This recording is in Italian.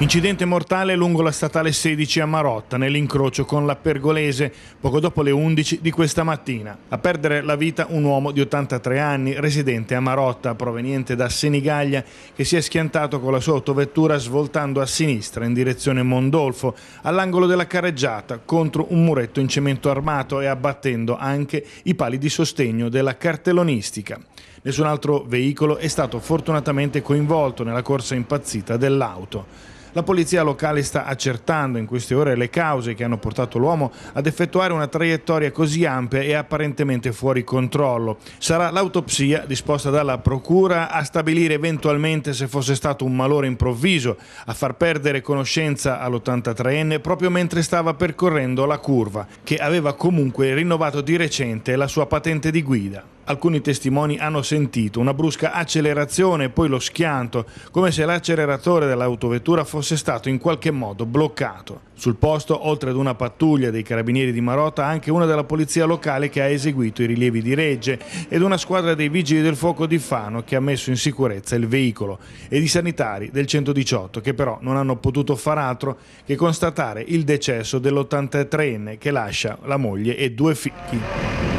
Incidente mortale lungo la statale 16 a Marotta, nell'incrocio con la Pergolese, poco dopo le 11 di questa mattina. A perdere la vita un uomo di 83 anni, residente a Marotta, proveniente da Senigaglia, che si è schiantato con la sua autovettura svoltando a sinistra in direzione Mondolfo, all'angolo della carreggiata, contro un muretto in cemento armato e abbattendo anche i pali di sostegno della cartellonistica. Nessun altro veicolo è stato fortunatamente coinvolto nella corsa impazzita dell'auto. La polizia locale sta accertando in queste ore le cause che hanno portato l'uomo ad effettuare una traiettoria così ampia e apparentemente fuori controllo. Sarà l'autopsia disposta dalla procura a stabilire eventualmente se fosse stato un malore improvviso a far perdere conoscenza all'83enne proprio mentre stava percorrendo la curva, che aveva comunque rinnovato di recente la sua patente di guida alcuni testimoni hanno sentito una brusca accelerazione e poi lo schianto, come se l'acceleratore dell'autovettura fosse stato in qualche modo bloccato. Sul posto, oltre ad una pattuglia dei carabinieri di Marota, anche una della polizia locale che ha eseguito i rilievi di Regge ed una squadra dei vigili del fuoco di Fano che ha messo in sicurezza il veicolo ed i sanitari del 118 che però non hanno potuto far altro che constatare il decesso dell'83enne che lascia la moglie e due figli.